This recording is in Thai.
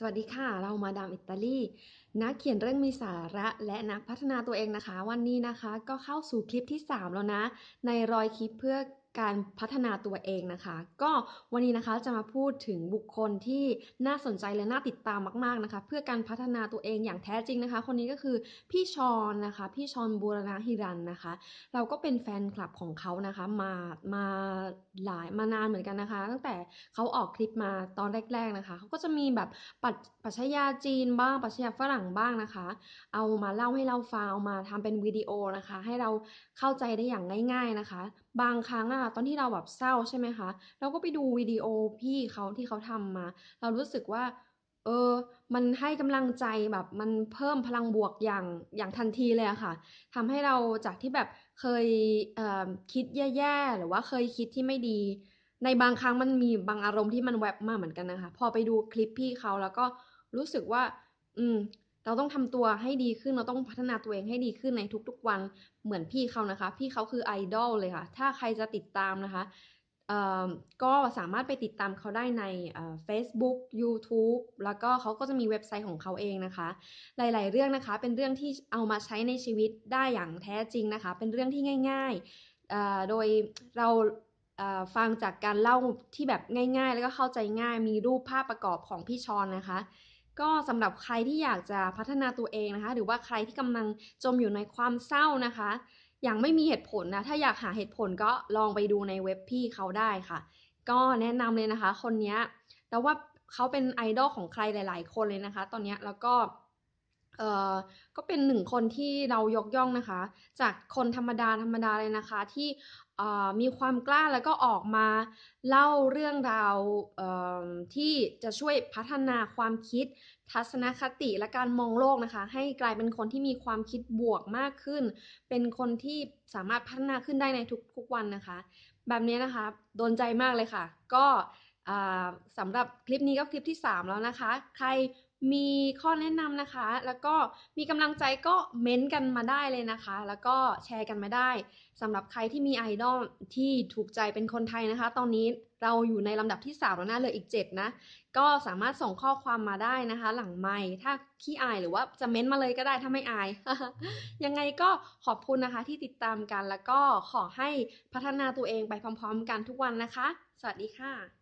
สวัสดีค่ะ เรามาดามอิตาลีนักเขียนเรื่องมีสาระและนักพัฒนาตัวเองนะคะวันนี้นะคะก็เข้าสู่คลิปที่ 3 แล้วนะ ในรอยคลิปเพื่อการพัฒนาตัวเองนะคะ ก็วันนี้นะคะจะมาพูดถึงบุคคลที่น่าสนใจและน่าติดตามมาก ๆนะคะ เพื่อการพัฒนาตัวเองอย่างแท้จริงนะคะ คนนี้ก็คือพี่ชอนนะคะ พี่ชอนบูรณะฮิรันนะคะ เราก็เป็นแฟนคลับของเขานะคะมามาหลายมานานเหมือนกันนะคะ ตั้งแต่เขาออกคลิปมาตอนแรกๆนะคะเขาก็จะมีแบบปัปัชญาจีนบ้างปัชญาฝรั่งบ้างนะคะ เอามาเล่าให้เราฟังเอามาทำเป็นวิดีโอนะคะ ให้เราเข้าใจได้อย่างง่ายๆนะคะ บางครั้งอะตอนที่เราแบบเศร้าใช่ไหมคะเราก็ไปดูวิดีโอพี่เขาที่เขาทำมา เรารู้สึกว่า เออ มันให้กำลังใจแบบ มันเพิ่มพลังบวกอย่างอย่างทันทีเลยะค่ะ ทำให้เราจากที่แบบเคยเคิดแย่ๆหรือว่าเคยคิดที่ไม่ดี ในบางครั้งมันมีบางอารมณ์ที่มันแวบมาเหมือนกันนะคะพอไปดูคลิปพี่เขาแล้วก็รู้สึกว่า อืมเราต้องทำตัวให้ดีขึ้น เราต้องพัฒนาตัวเองให้ดีขึ้นในทุกๆวัน เหมือนพี่เขานะคะ พี่เขาคือไอดอลเลยค่ะ ถ้าใครจะติดตามนะคะ ก็สามารถไปติดตามเขาได้ใน Facebook YouTube แล้วก็เขาก็จะมีเว็บไซต์ของเขาเองนะคะ หลายๆเรื่องนะคะ เป็นเรื่องที่เอามาใช้ในชีวิตได้อย่างแท้จริงนะคะ เป็นเรื่องที่ง่ายๆ โดยเราฟังจากการเล่าที่แบบง่าย ๆ แล้วก็เข้าใจง่าย มีรูปภาพประกอบของพี่ชอนนะคะก็สำหรับใครที่อยากจะพัฒนาตัวเองนะคะ หรือว่าใครที่กำลังจมอยู่ในความเศร้านะคะ อย่างไม่มีเหตุผลนะถ้าอยากหาเหตุผลก็ลองไปดูในเว็บพี่เขาได้ค่ะ ก็แนะนำเลยนะคะ คนนี้แล้วว่าเขาเป็นไอดอลของใครหลาย ๆ คนเลยนะคะ ตอนนี้แล้วก็เอ่อก็เป็นหนึ่งคนที่เรายกย่องนะคะ จากคนธรรมดาธรรมดาเลยนะคะที่เอ่อมีความกล้าแล้วก็ออกมา เล่าเรื่องราวเอ่อที่จะช่วยพัฒนาความคิดทัศนคติและการมองโลกนะคะ ให้กลายเป็นคนที่มีความคิดบวกมากขึ้น เป็นคนที่สามารถพัฒนาขึ้นได้ในทุกๆวันนะคะ แบบนี้นะคะโดนใจมากเลยค่ะ ก็สำหรับคลิปนี้ก็คลิปที่ 3 แล้วนะคะ ใครมีข้อแนะนำนะคะ แล้วก็มีกำลังใจก็เม้นกันมาได้เลยนะคะ แล้วก็แชร์กันมาได้สำหรับใครที่มีไอดอลที่ถูกใจเป็นคนไทยนะคะ ตอนนี้เราอยู่ในลำดับที่3แล้วนะเหลืออีก 7 นะ ก็สามารถส่งข้อความมาได้นะคะ หลังไม่ถ้าขี้อายหรือว่าจะเม้นมาเลยก็ได้ ถ้าไม่อาย ยังไงก็ขอบคุณนะคะที่ติดตามกัน แล้วก็ขอให้พัฒนาตัวเองไปพร้อม ๆ กันทุกวันนะคะ สวัสดีค่ะ